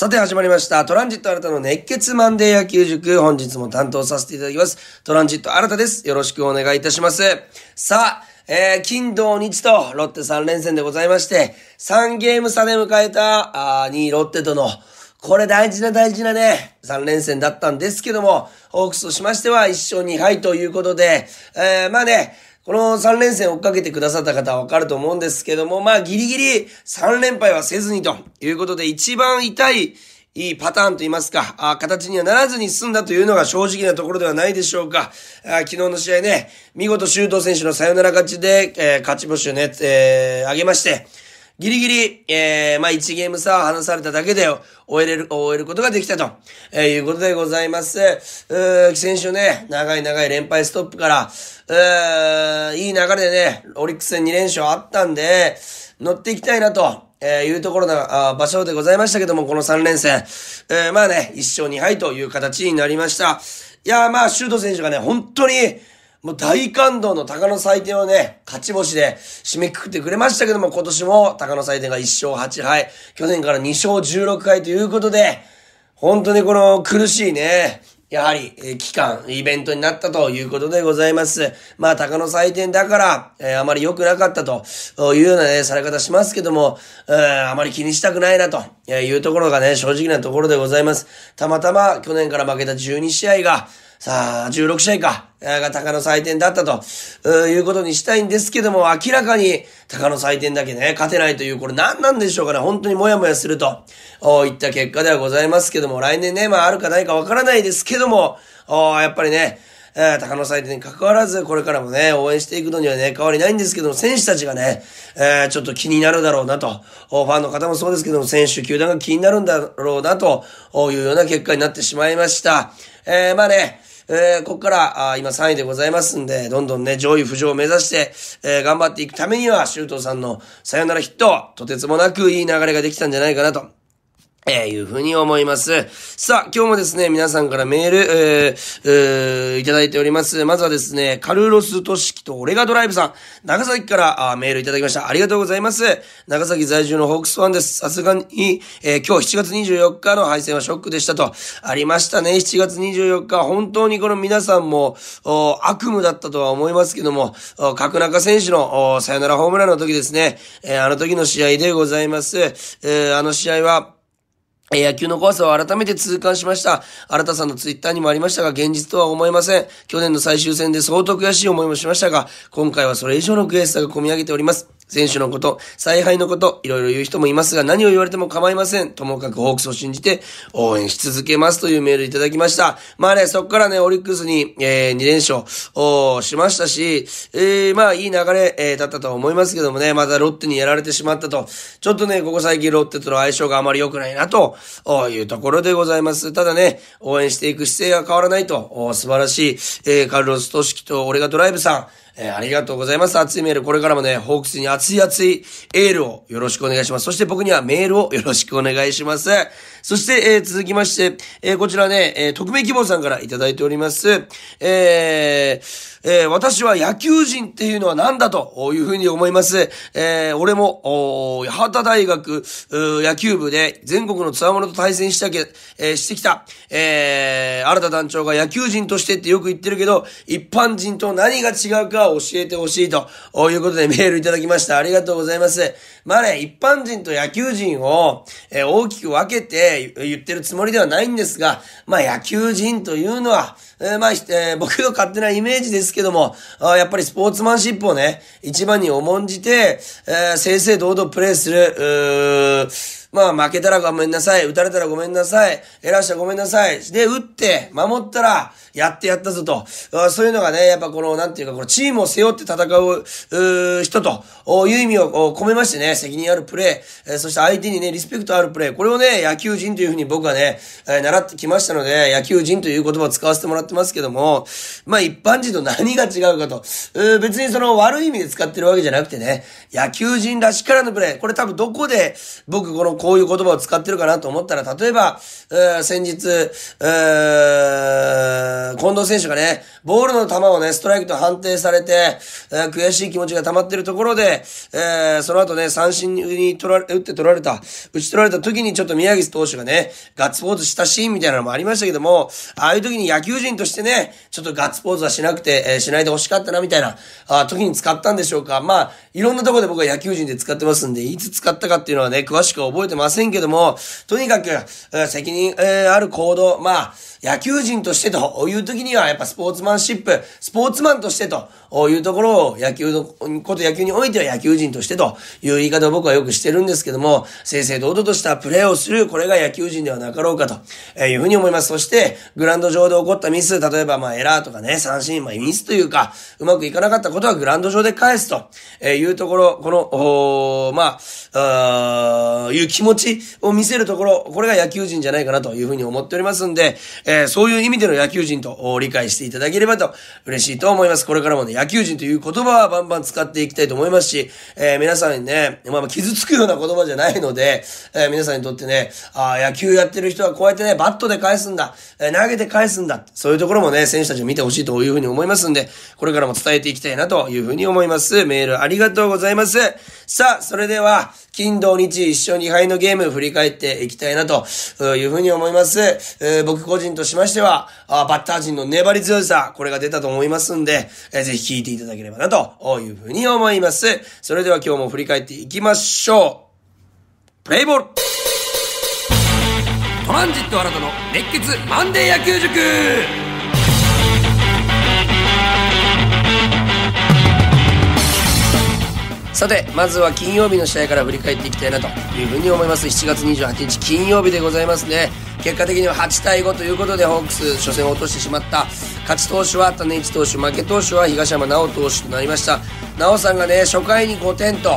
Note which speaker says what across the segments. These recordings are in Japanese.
Speaker 1: さて始まりました。トランジット新たの熱血マンデー野球塾。本日も担当させていただきます。トランジット新たです。よろしくお願いいたします。さあ、えー、金土日とロッテ3連戦でございまして、3ゲーム差で迎えた、あ2位ロッテとの、これ大事な大事なね、3連戦だったんですけども、ホークスとしましては1勝2敗ということで、えー、まあね、この3連戦追っかけてくださった方はわかると思うんですけども、まあギリギリ3連敗はせずにということで、一番痛いいいパターンと言いますか、あ形にはならずに済んだというのが正直なところではないでしょうか。あ昨日の試合ね、見事周東選手のサヨナラ勝ちで、えー、勝ち星をね、えー、上げまして、ギリギリ、えー、まあ、1ゲーム差を離されただけで終えれる、終えることができたと、えー、いうことでございます。うー、先週ね、長い長い連敗ストップから、うー、いい流れでね、オリックス戦2連勝あったんで、乗っていきたいなと、えー、いうところな、あ場所でございましたけども、この3連戦。えー、まあね、1勝2敗という形になりました。いやまあ、シュート選手がね、本当に、もう大感動の鷹の祭典をね、勝ち星で締めくくってくれましたけども、今年も鷹の祭典が1勝8敗、去年から2勝16敗ということで、本当にこの苦しいね、やはり、えー、期間、イベントになったということでございます。まあ、鷹の祭典だから、えー、あまり良くなかったというようなね、され方しますけども、えー、あまり気にしたくないなというところがね、正直なところでございます。たまたま去年から負けた12試合が、さあ、16試合か、が鷹の祭典だったと、いうことにしたいんですけども、明らかに鷹の祭典だけね、勝てないという、これ何なんでしょうかね、本当にもやもやすると、いった結果ではございますけども、来年ね、まああるかないかわからないですけども、やっぱりね、えー、高野祭典に関わらず、これからもね、応援していくのにはね、変わりないんですけども、選手たちがね、えー、ちょっと気になるだろうなと、ファンの方もそうですけども、選手、球団が気になるんだろうなと、いうような結果になってしまいました。えー、まあね、えー、ここからあ今3位でございますんで、どんどんね、上位浮上を目指して、えー、頑張っていくためには、周東さんのさよならヒット、とてつもなくいい流れができたんじゃないかなとえー、いうふうに思います。さあ、今日もですね、皆さんからメール、えー、えー、いただいております。まずはですね、カルロス・トシキとオレガドライブさん、長崎からあメールいただきました。ありがとうございます。長崎在住のホークスファンです。さすがに、えー、今日7月24日の敗戦はショックでしたと。ありましたね、7月24日。本当にこの皆さんも、悪夢だったとは思いますけども、角中選手のさよならホームランの時ですね、えー、あの時の試合でございます。えー、あの試合は、え野球の怖さを改めて痛感しました。新田さんのツイッターにもありましたが、現実とは思えません。去年の最終戦で相当悔しい思いもしましたが、今回はそれ以上の悔しさが込み上げております。選手のこと、采配のこと、いろいろ言う人もいますが、何を言われても構いません。ともかくホークスを信じて応援し続けますというメールいただきました。まあね、そっからね、オリックスに、えー、2連勝をしましたし、えー、まあいい流れ、えー、だったと思いますけどもね、またロッテにやられてしまったと。ちょっとね、ここ最近ロッテとの相性があまり良くないなというところでございます。ただね、応援していく姿勢が変わらないと、素晴らしい、えー、カルロス・トシキと俺がドライブさん、えー、ありがとうございます。熱いメール。これからもね、ホークスに熱い熱いエールをよろしくお願いします。そして僕にはメールをよろしくお願いします。そして、えー、続きまして、えー、こちらね、えー、匿名希望さんからいただいております。えー、えー、私は野球人っていうのは何だというふうに思います。えー、俺も、お八幡大学野球部で全国の強者と対戦したけ、えー、してきた、えー、新田団長が野球人としてってよく言ってるけど、一般人と何が違うか教えてほしいということでメールいただきました。ありがとうございます。まあね、一般人と野球人を、えー、大きく分けて言ってるつもりではないんですが、まあ野球人というのは、えー、まあ、えー、僕の勝手なイメージですけども、あやっぱりスポーツマンシップをね、一番に重んじて、えー、正々堂々プレーする、まあ負けたらごめんなさい、打たれたらごめんなさい、エらしたらごめんなさい、で、打って、守ったら、やってやったぞと、そういうのがね、やっぱこの、なんていうか、このチームを背負って戦う、う人という意味を込めましてね、責任あるプレー、そして相手にね、リスペクトあるプレー、これをね、野球人というふうに僕はね、習ってきましたので、野球人という言葉を使わせてもらってますけども、まあ一般人と何が違うかと、別にその悪い意味で使ってるわけじゃなくてね、野球人らしからのプレイ、これ多分どこで僕このこういう言葉を使ってるかなと思ったら、例えば、先日、うー近藤選手がね、ボールの球をね、ストライクと判定されて、えー、悔しい気持ちが溜まってるところで、えー、その後ね、三振に取られ、打って取られた、打ち取られた時にちょっと宮城投手がね、ガッツポーズしたシーンみたいなのもありましたけども、ああいう時に野球人としてね、ちょっとガッツポーズはしなくて、えー、しないで欲しかったなみたいな、あ時に使ったんでしょうか。まあ、いろんなところで僕は野球人で使ってますんで、いつ使ったかっていうのはね、詳しくは覚えてませんけども、とにかく、えー、責任、えー、ある行動、まあ、野球人としてという時には、やっぱスポーツマンシップ、スポーツマンとしてというところを野球の、こと野球においては野球人としてという言い方を僕はよくしてるんですけども、正々堂々としたプレーをする、これが野球人ではなかろうかというふうに思います。そして、グラウンド上で起こったミス、例えばまあエラーとかね、三振、まあミスというか、うまくいかなかったことはグラウンド上で返すというところ、この、まあ、あいう気持ちを見せるところ、これが野球人じゃないかなというふうに思っておりますんで、えー、そういう意味での野球人と理解していただければと嬉しいと思います。これからもね、野球人という言葉はバンバン使っていきたいと思いますし、えー、皆さんにね、まあ、まあ傷つくような言葉じゃないので、えー、皆さんにとってね、あ野球やってる人はこうやってね、バットで返すんだ、え投げて返すんだ、そういうところもね、選手たちを見てほしいというふうに思いますんで、これからも伝えていきたいなというふうに思います。メールありがとうございます。さあ、それでは、金土日一緒に敗のゲーム振り返っていきたいなというふうに思います。えー、僕個人としましてはあ、バッター陣の粘り強さ、これが出たと思いますんで、えー、ぜひ聞いていただければなというふうに思います。それでは今日も振り返っていきましょう。プレイボールトランジット新たの熱血マンデー野球塾さてまずは金曜日の試合から振り返っていきたいなというふうに思います7月28日金曜日でございますね結果的には8対5ということでホークス初戦を落としてしまった勝ち投手は種市投手負け投手は東山直投手となりました直さんがね初回に5点と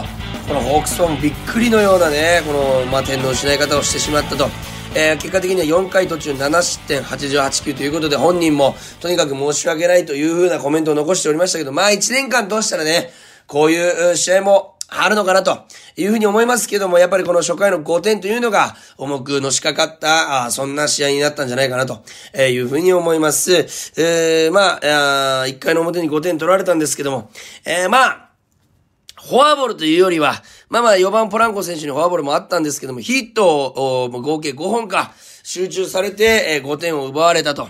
Speaker 1: このホークスフォンびっくりのようなねこの、まあ、点の失い方をしてしまったとえー、結果的には4回途中7失点88球ということで本人もとにかく申し訳ないというふうなコメントを残しておりましたけど、まあ1年間どうしたらね、こういう試合もあるのかなというふうに思いますけども、やっぱりこの初回の5点というのが重くのしかかった、あそんな試合になったんじゃないかなというふうに思います。えー、まあ、あ1回の表に5点取られたんですけども、えー、まあ、フォアボールというよりは、まあまあ4番ポランコ選手にフォアボールもあったんですけども、ヒットを合計5本か、集中されて、5点を奪われたと、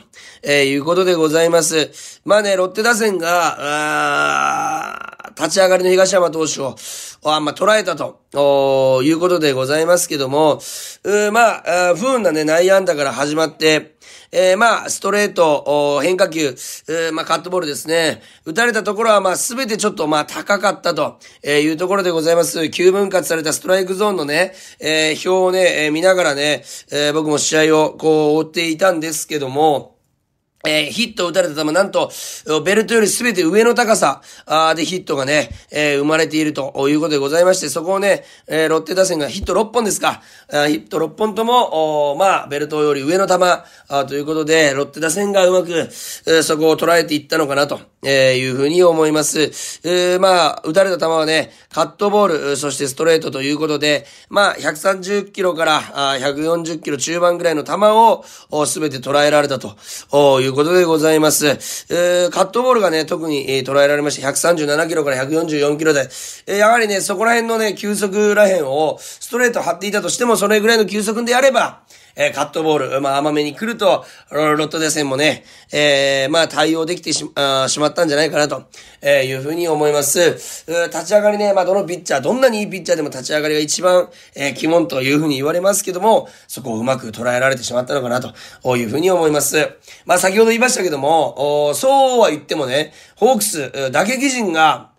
Speaker 1: いうことでございます。まあね、ロッテ打線が、立ち上がりの東山投手を、あんま捉えたと、いうことでございますけども、うまあ、不運なね、内野安打から始まって、えー、まあ、ストレート、変化球、まあ、カットボールですね。打たれたところは、まあ、すべてちょっと、まあ、高かったと、えー、いうところでございます。9分割されたストライクゾーンのね、えー、表をね、えー、見ながらね、えー、僕も試合を、こう、追っていたんですけども、えー、ヒットを打たれた球、なんと、ベルトよりすべて上の高さでヒットがね、えー、生まれているということでございまして、そこをね、えー、ロッテ打線がヒット6本ですか、ヒット6本とも、まあ、ベルトより上の球ということで、ロッテ打線がうまく、そこを捉えていったのかなと、いうふうに思います。まあ、打たれた球はね、カットボール、そしてストレートということで、まあ、130キロから140キロ中盤ぐらいの球をすべて捉えられたというということでございます。えー、カットボールがね、特に、えー、捉えられまして、137キロから144キロで、えー、やはりね、そこら辺のね、球速ら辺をストレート張っていたとしても、それぐらいの球速でやれば、えー、カットボール、まあ甘めに来ると、ロット打線もね、えー、まあ対応できてししまったんじゃないかなと、えー、いうふうに思います。立ち上がりね、まあどのピッチャー、どんなにいいピッチャーでも立ち上がりが一番、えー、鬼門というふうに言われますけども、そこをうまく捉えられてしまったのかなというふうに思います。まあ先ほど言いましたけども、そうは言ってもね、ホークス、打撃陣が、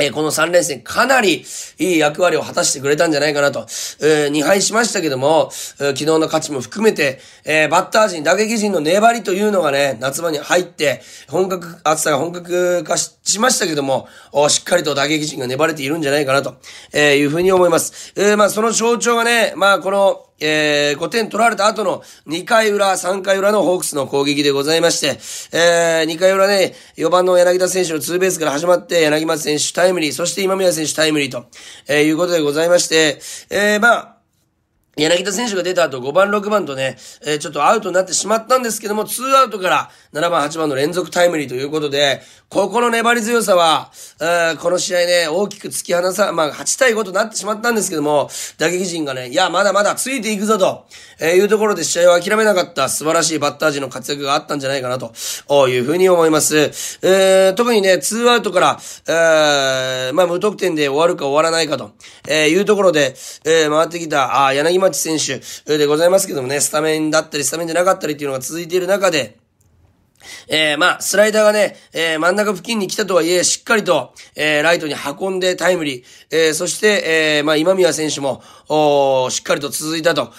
Speaker 1: えこの3連戦かなりいい役割を果たしてくれたんじゃないかなと、え2敗しましたけども、昨日の勝ちも含めて、えバッター陣、打撃陣の粘りというのがね、夏場に入って、本格、暑さが本格化しましたけども、しっかりと打撃陣が粘れているんじゃないかなと、えいうふうに思います。えまあその象徴がね、まあこの、えー、5点取られた後の2回裏、3回裏のホークスの攻撃でございまして、えー、2回裏ね、4番の柳田選手のツーベースから始まって、柳松選手タイムリー、そして今宮選手タイムリーと、えー、いうことでございまして、えー、まあ、柳田選手が出た後、5番、6番とね、えー、ちょっとアウトになってしまったんですけども、2アウトから7番、8番の連続タイムリーということで、ここの粘り強さは、えー、この試合ね、大きく突き放さ、まあ、8対5となってしまったんですけども、打撃陣がね、いや、まだまだついていくぞと、えー、いうところで試合を諦めなかった素晴らしいバッター陣の活躍があったんじゃないかなと、いうふうに思います。えー、特にね、2アウトから、えー、まあ、無得点で終わるか終わらないかと、えー、いうところで、えー、回ってきた、あ、柳町町選手でございますけどもね、スタメンだったり、スタメンじゃなかったりっていうのが続いている中で、えー、まあ、スライダーがね、えー、真ん中付近に来たとはいえ、しっかりと、えー、ライトに運んでタイムリー、えー、そして、えー、まあ、今宮選手も、おしっかりと続いたと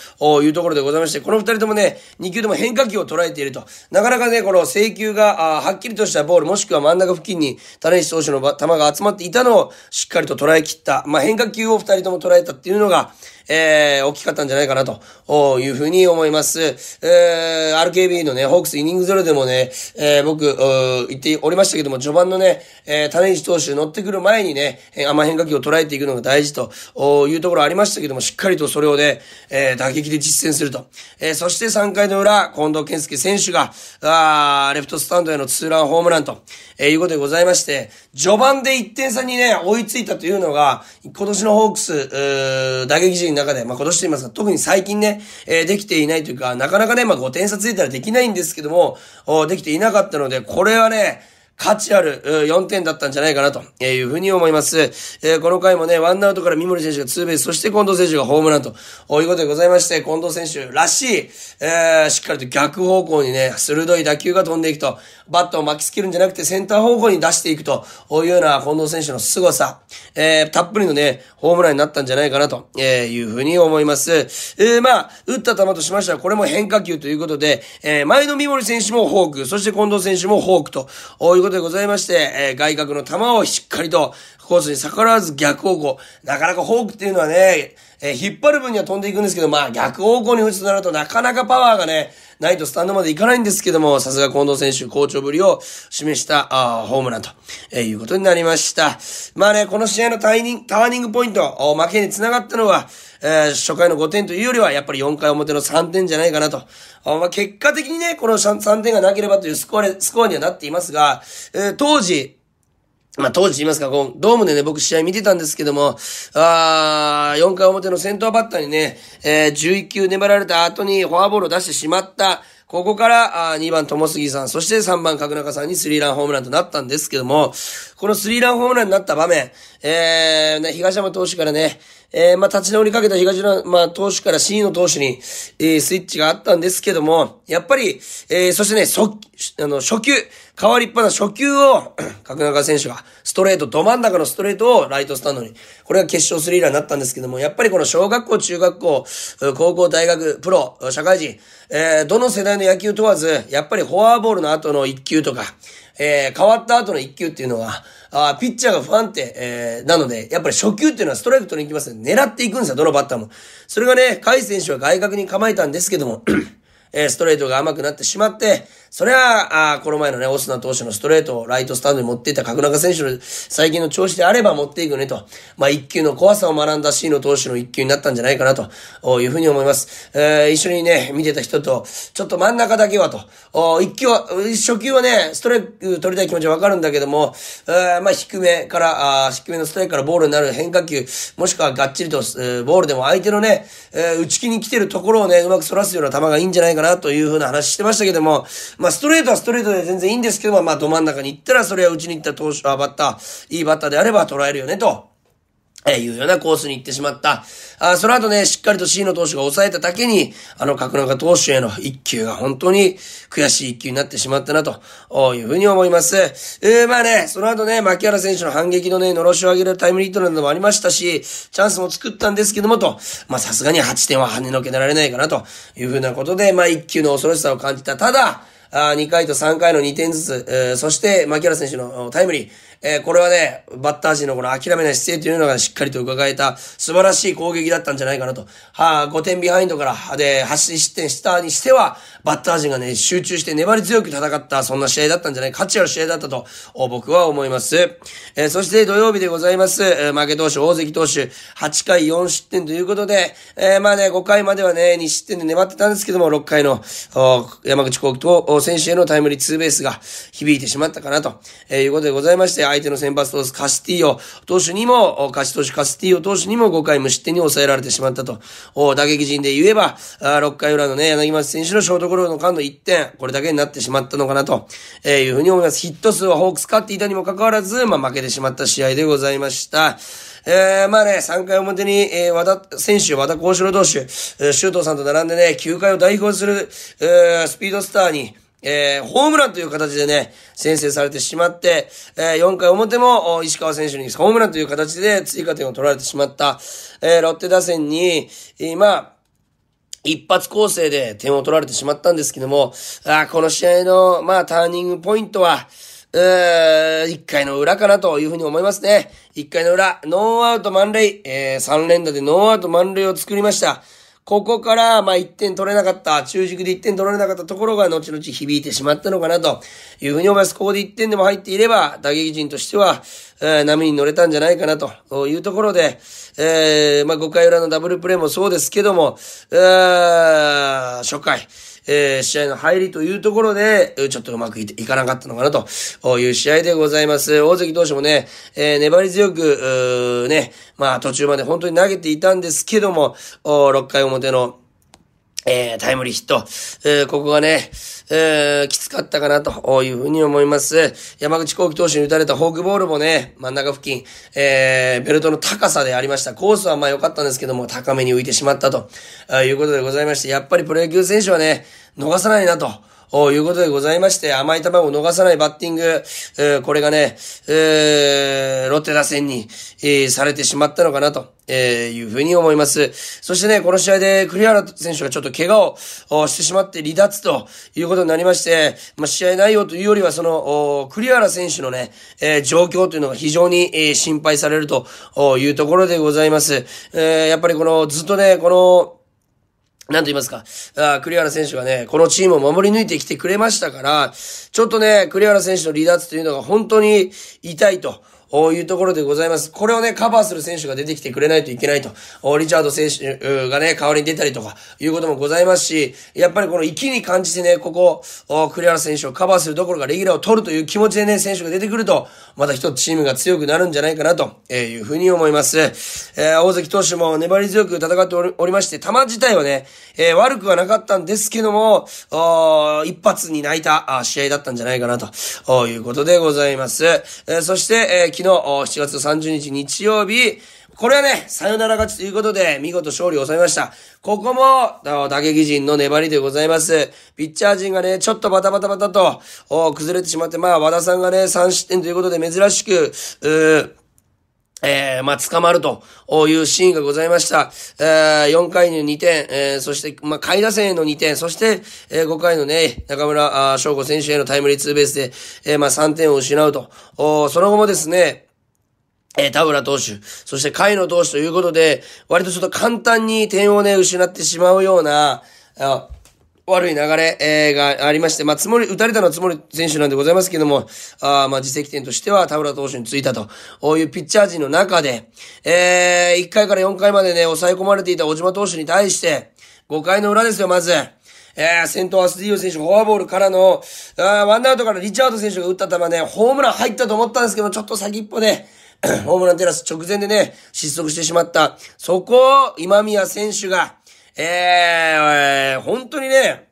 Speaker 1: いうところでございまして、この二人ともね、2球とも変化球を捉えていると。なかなかね、この制球が、あはっきりとしたボール、もしくは真ん中付近に、種石投手の球が集まっていたのをしっかりと捉え切った。まあ、変化球を二人とも捉えたっていうのが、えー、大きかったんじゃないかなというふうに思います。えー、RKB のね、ホークスイニングゼロでもね、えー、僕、言っておりましたけども、序盤のね、えー、種石投手乗ってくる前にね、甘変化球を捉えていくのが大事というところありましたけども、もしっかりとそれをね、えー、打撃で実践すると。えー、そして3回の裏、近藤健介選手が、あレフトスタンドへのツーランホームランと、えー、いうことでございまして、序盤で1点差にね、追いついたというのが、今年のホークス、打撃陣の中で、まあ、今年と言いますか、特に最近ね、えー、できていないというか、なかなかね、まあ、5点差ついたらできないんですけども、おできていなかったので、これはね、価値ある4点だったんじゃないかなというふうに思います。えー、この回もね、ワンアウトから三森選手がツーベース、そして近藤選手がホームランということでございまして、近藤選手らしい、えー、しっかりと逆方向にね、鋭い打球が飛んでいくと、バットを巻きつけるんじゃなくてセンター方向に出していくというような近藤選手の凄さ、えー、たっぷりのね、ホームランになったんじゃないかなというふうに思います。えー、まあ、打った球としましては、これも変化球ということで、えー、前の三森選手もホーク、そして近藤選手もホークということことでございまして、えー、外角の球をしっかりとコースに逆らわず逆方向。なかなかフォークっていうのはね、えー、引っ張る分には飛んでいくんですけど、まあ逆方向に打つとなるとなかなかパワーがね、ないとスタンドまでいかないんですけども、さすが近藤選手、好調ぶりを示したあホームランと、えー、いうことになりました。まあね、この試合のタイニンターニングポイント、負けにつながったのは、えー、初回の5点というよりは、やっぱり4回表の3点じゃないかなと。あまあ、結果的にね、この3点がなければというスコアスコアにはなっていますが、えー、当時、まあ、当時言いますか、こう、ドームでね、僕試合見てたんですけども、あ4回表の先頭バッターにね、えー、11球粘られた後にフォアボールを出してしまった、ここから、あ2番友杉さん、そして3番角中さんにスリーランホームランとなったんですけども、このスリーランホームランになった場面、えー、ね、東山投手からね、えー、まあ、立ち直りかけた東の、まあ、投手から新の投手に、えー、スイッチがあったんですけども、やっぱり、えー、そしてね、そ、あの、初球、変わりっぱな初球を、角中選手が、ストレート、ど真ん中のストレートをライトスタンドに、これが決勝スリーランになったんですけども、やっぱりこの小学校、中学校、高校、大学、プロ、社会人、えー、どの世代の野球問わず、やっぱりフォアボールの後の一球とか、えー、変わった後の一球っていうのは、あピッチャーが不安定、えー、なので、やっぱり初球っていうのはストライク取りに行きますね。狙っていくんですよ、どのバッターも。それがね、甲斐選手は外角に構えたんですけども、えー、ストレートが甘くなってしまって、それは、あこの前のね、オスナ投手のストレートをライトスタンドに持っていた角中選手の最近の調子であれば持っていくねと。まあ、一球の怖さを学んだ C の投手の一球になったんじゃないかなというふうに思います。えー、一緒にね、見てた人と、ちょっと真ん中だけはと。お一球は、初球はね、ストレート取りたい気持ちはわかるんだけども、えー、まあ、低めから、あ低めのストレートからボールになる変化球、もしくはがっちりと、えー、ボールでも相手のね、えー、打ち気に来てるところをね、うまく反らすような球がいいんじゃないかなというふうな話してましたけども、まあ、ストレートはストレートで全然いいんですけど、ままあ、ど真ん中に行ったら、それは打ちに行った投手、はバッター、いいバッターであれば捉えるよね、と。えいうようなコースに行ってしまった。あその後ね、しっかりと C の投手が抑えただけに、あの、角中投手への一球が本当に悔しい一球になってしまったな、というふうに思います。えー、まあね、その後ね、牧原選手の反撃のね、のろしを上げるタイムリートなどもありましたし、チャンスも作ったんですけども、と、まあさすがに8点は跳ねのけられないかな、というふうなことで、まあ一球の恐ろしさを感じた。ただ、あ2回と3回の2点ずつ、えー、そして牧原選手のタイムリー、えー、これはね、バッター陣のこの諦めない姿勢というのがしっかりと伺えた素晴らしい攻撃だったんじゃないかなと。はあ、5点ビハインドからで8失点したにしては、バッター陣がね、集中して粘り強く戦った、そんな試合だったんじゃない価値ある試合だったと、僕は思います。えー、そして土曜日でございます、えー、負け投手、大関投手、8回4失点ということで、えー、まあね、5回まではね、2失点で粘ってたんですけども、6回の、山口高と、選手へのタイムリーツーベースが響いてしまったかなと、えいうことでございまして、相手の先発投手カスティーオ投手にも、カち投手カスティーオ投手にも5回無失点に抑えられてしまったと。打撃陣で言えば、6回裏のね、柳町選手のショートゴロの間の1点、これだけになってしまったのかなと、えいうふうに思います。ヒット数はホークス勝っていたにもかかわらず、まあ、負けてしまった試合でございました。えー、まあね、3回表に、えー、和田、選手、和田幸四郎投手、え周東さんと並んでね、9回を代表する、えー、スピードスターに、えー、ホームランという形でね、先制されてしまって、えー、4回表も石川選手にホームランという形で追加点を取られてしまった、えー、ロッテ打線に、今、一発構成で点を取られてしまったんですけども、あこの試合の、まあ、ターニングポイントは、えー、1回の裏かなというふうに思いますね。1回の裏、ノーアウト満塁、えー、3連打でノーアウト満塁を作りました。ここから、まあ、1点取れなかった、中軸で1点取られなかったところが、後々響いてしまったのかな、というふうに思います。ここで1点でも入っていれば、打撃陣としては、えー、波に乗れたんじゃないかな、というところで、えー、まあ、5回裏のダブルプレーもそうですけども、えー、初回、えー、試合の入りというところで、ちょっとうまくいかなかったのかなという試合でございます。大関投手もね、えー、粘り強く、ね、まあ途中まで本当に投げていたんですけども、6回表のえー、タイムリーヒット。えー、ここがね、えー、きつかったかなというふうに思います。山口幸輝投手に打たれたフォークボールもね、真ん中付近、えベルトの高さでありました。コースはまあ良かったんですけども、高めに浮いてしまったということでございまして、やっぱりプロ野球選手はね、逃さないなと。お、いうことでございまして、甘い球を逃さないバッティング、えー、これがね、えー、ロッテ打線に、えー、されてしまったのかなと、えいうふうに思います。そしてね、この試合で栗原選手がちょっと怪我をしてしまって離脱ということになりまして、まあ、試合内容というよりはその、栗原選手のね、え状況というのが非常に、え心配されるというところでございます。えやっぱりこの、ずっとね、この、なんと言いますか、あ栗原選手がね、このチームを守り抜いてきてくれましたから、ちょっとね、栗原選手の離脱というのが本当に痛いと。おいうところでございます。これをね、カバーする選手が出てきてくれないといけないと、おリチャード選手がね、代わりに出たりとか、いうこともございますし、やっぱりこの息に感じてね、ここ、お栗原選手をカバーするどころか、レギュラーを取るという気持ちでね、選手が出てくると、また一つチームが強くなるんじゃないかなと、えいうふうに思います。えー、大関投手も粘り強く戦っておりまして、球自体はね、えー、悪くはなかったんですけども、お一発に泣いた試合だったんじゃないかなと、いうことでございます。えー、そして、えー昨日、7月30日日曜日、これはね、サヨナラ勝ちということで、見事勝利を収めました。ここも、打撃陣の粘りでございます。ピッチャー陣がね、ちょっとバタバタバタと、崩れてしまって、まあ、和田さんがね、3失点ということで珍しく、うえー、まあ、捕まるというシーンがございました。えー、4回に2点、えー、そして、まあ、下位打線への2点、そして、えー、5回のね、中村翔吾選手へのタイムリーツーベースで、えー、まあ、3点を失うと。おその後もですね、えー、田村投手、そして甲斐野投手ということで、割とちょっと簡単に点をね、失ってしまうような、あ悪い流れ、えー、がありまして、まあ、つもり、打たれたのはつもり選手なんでございますけども、あまあ、自責点としては田村投手についたと、こういうピッチャー陣の中で、えー、1回から4回までね、抑え込まれていた小島投手に対して、5回の裏ですよ、まず。えー、先頭アスディオ選手フォアボールからの、あワンアウトからリチャード選手が打った球ね、ホームラン入ったと思ったんですけど、ちょっと先っぽで、ホームランテラス直前でね、失速してしまった。そこを今宮選手が、えー、本当にね、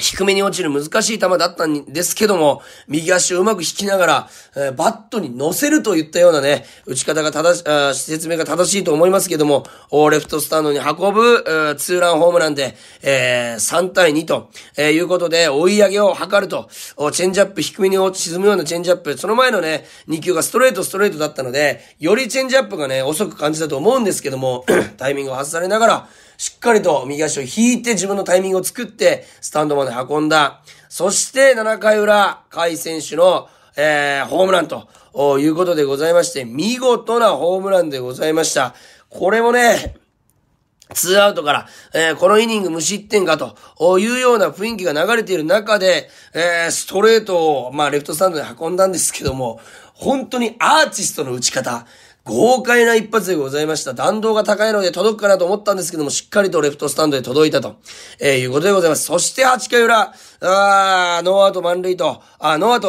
Speaker 1: 低めに落ちる難しい球だったんですけども、右足をうまく引きながら、えー、バットに乗せるといったようなね、打ち方が正し、説明が正しいと思いますけども、レフトスタンドに運ぶ、ー、ツーランホームランで、えー、3対2と、えー、いうことで、追い上げを図ると、チェンジアップ、低めに沈むようなチェンジアップ、その前のね、2球がストレートストレートだったので、よりチェンジアップがね、遅く感じたと思うんですけども、タイミングを外されながら、しっかりと右足を引いて自分のタイミングを作って、スタンドまで運んだ。そして7回裏、甲斐選手の、えー、ホームランということでございまして、見事なホームランでございました。これもね、ツーアウトから、えー、このイニング無失点かというような雰囲気が流れている中で、えー、ストレートを、まあ、レフトスタンドに運んだんですけども、本当にアーティストの打ち方。豪快な一発でございました。弾道が高いので届くかなと思ったんですけども、しっかりとレフトスタンドで届いたと、えー、いうことでございます。そして8回裏、あーノーアウト満塁と、あノーアウト、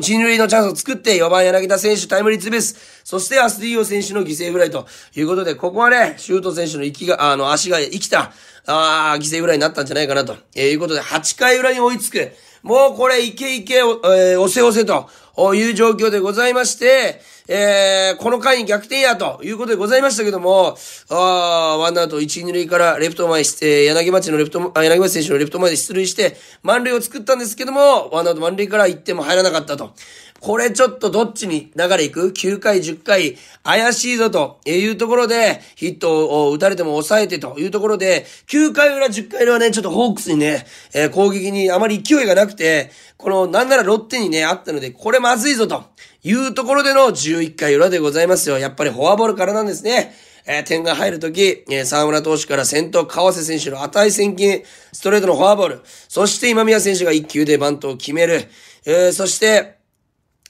Speaker 1: 1、2塁のチャンスを作って、4番柳田選手タイムリーツーベース、そしてアスディオ選手の犠牲フライということで、ここはね、シュート選手の息が、あの、足が生きた、あ犠牲フライになったんじゃないかなと、えー、いうことで、8回裏に追いつく、もうこれ、いけいけ、えー、押せ押せという状況でございまして、えー、この回に逆転やということでございましたけども、あワンアウト一、二塁からレフト前、して、柳町のレフト、柳町選手のレフト前で出塁して、満塁を作ったんですけども、ワンアウト満塁から1点も入らなかったと。これちょっとどっちに流れいく ?9 回、10回、怪しいぞというところで、ヒットを打たれても抑えてというところで、9回裏、10回裏はね、ちょっとホークスにね、えー、攻撃にあまり勢いがなくて、この、なんならロッテにね、あったので、これまずいぞというところでの11回裏でございますよ。やっぱりフォアボールからなんですね。えー、点が入るとき、えー、沢村投手から先頭、川瀬選手の値千金、ストレートのフォアボール、そして今宮選手が1球でバントを決める、えー、そして、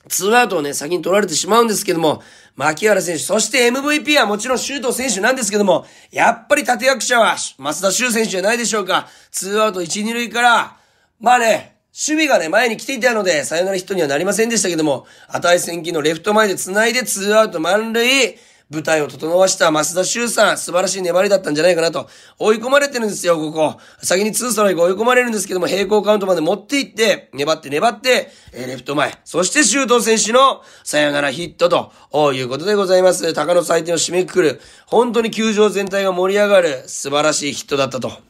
Speaker 1: ツーアウトをね、先に取られてしまうんですけども、牧原選手、そして MVP はもちろん周東選手なんですけども、やっぱり立役者は、松田修選手じゃないでしょうか。ツーアウト1、2塁から、まあね、守備がね、前に来ていたので、さよならヒットにはなりませんでしたけども、値千金のレフト前で繋いで、ツーアウト満塁、舞台を整わした増田修さん、素晴らしい粘りだったんじゃないかなと、追い込まれてるんですよ、ここ。先に2ストライク追い込まれるんですけども、平行カウントまで持っていって、粘って粘って、えー、レフト前、そして周東選手のさよならヒットと、いうことでございます。高野祭典を締めくくる、本当に球場全体が盛り上がる、素晴らしいヒットだったと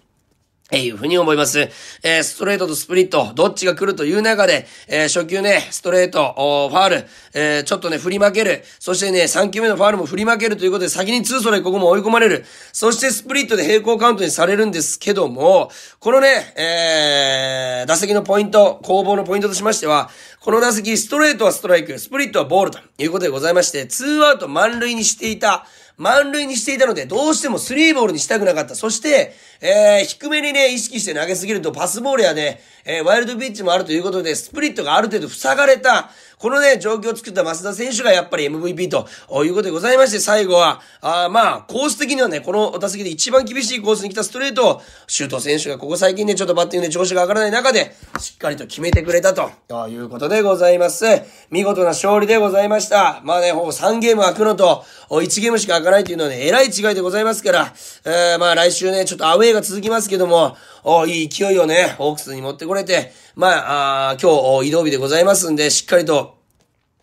Speaker 1: えー、いうふうに思います。えー、ストレートとスプリット、どっちが来るという中で、えー、初球ね、ストレート、ファール、えー、ちょっとね、振り負ける。そしてね、3球目のファールも振り負けるということで、先に2ストライクここも追い込まれる。そしてスプリットで平行カウントにされるんですけども、このね、えー、打席のポイント、攻防のポイントとしましては、この打席、ストレートはストライク、スプリットはボールということでございまして、2アウト満塁にしていた、満塁にしていたので、どうしてもスリーボールにしたくなかった。そして、えー、低めにね、意識して投げすぎるとパスボールやね、えー、ワイルドピッチもあるということで、スプリットがある程度塞がれた、このね、状況を作った増田選手がやっぱり MVP ということでございまして、最後は、あまあ、コース的にはね、この打席で一番厳しいコースに来たストレートを、周東選手がここ最近ね、ちょっとバッティングで調子が上がらない中で、しっかりと決めてくれたと、ということでございます。見事な勝利でございました。まあね、ほぼ3ゲーム開くのと、1ゲームしか開かないというのはね、えらい違いでございますから、えー、まあ来週ね、ちょっとアウェイが続きますけども、いい勢いをね、ホークスに持ってこれて、まあ、あ今日移動日でございますんで、しっかりと、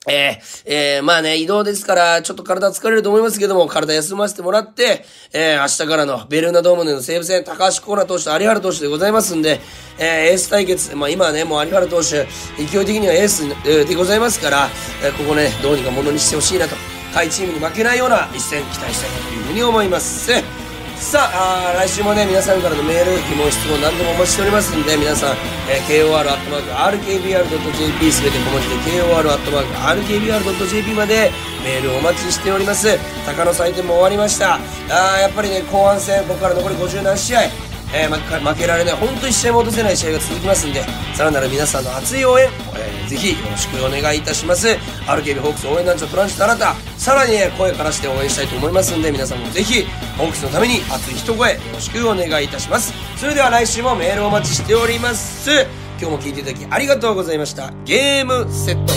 Speaker 1: えー、えー、まあね、移動ですから、ちょっと体疲れると思いますけども、体休ませてもらって、えー、明日からのベルーナドームでの西武戦、高橋コーラー投手と有原投手でございますんで、えー、エース対決、まあ今はね、もう有原投手、勢い的にはエースでございますから、えここね、どうにかものにしてほしいなと、下位チームに負けないような一戦期待したいというふうに思います。さあ来週もね皆さんからのメール疑問質問何でもお待ちしておりますんで皆さん、えー、kor.rkbr.jp すべて小文字で kor.rkbr.jp までメールお待ちしております鷹の祭典も終わりましたあやっぱりね後半戦ここから残り50何試合えー、負けられない本当に試合も落とせない試合が続きますんでさらなる皆さんの熱い応援、えー、ぜひよろしくお願いいたします RKB ホークス応援団長トランジットあなたさらに、ね、声からして応援したいと思いますんで皆さんもぜひホークスのために熱い一声よろしくお願いいたしますそれでは来週もメールお待ちしております今日も聞いていただきありがとうございましたゲームセット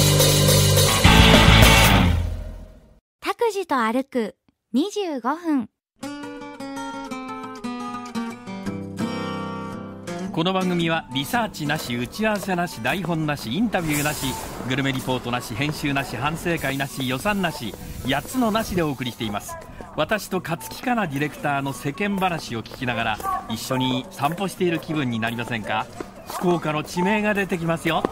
Speaker 1: 拓司と歩く25分この番組はリサーチなし打ち合わせなし台本なしインタビューなしグルメリポートなし編集なし反省会なし予算なし8つのなしでお送りしています私と勝木かなディレクターの世間話を聞きながら一緒に散歩している気分になりませんか福岡の地名が出てきますよ